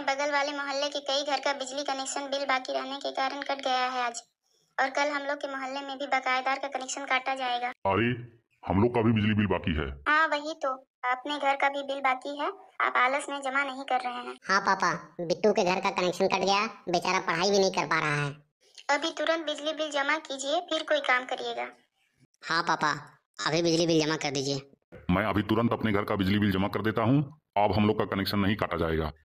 में बगल वाले मोहल्ले के कई घर का बिजली कनेक्शन बिल बाकी रहने के कारण कट गया है आज और कल हम लोग के मोहल्ले में भी बकायेदार का कनेक्शन काटा जाएगा अरे हम लोग का भी बिजली बिल बाकी है हाँ वही तो अपने घर का भी बिल बाकी है आप आलस में जमा नहीं कर रहे हैं हाँ पापा बिट्टू के घर का कनेक्शन कट गया बेचारा पढ़ाई भी नहीं कर पा रहा है अभी तुरंत बिजली बिल जमा कीजिए फिर कोई काम करिएगा हाँ पापा अभी बिजली बिल जमा कर दीजिए मैं अभी तुरंत अपने घर का बिजली बिल जमा कर देता हूँ अब हम लोग का कनेक्शन नहीं काटा जाएगा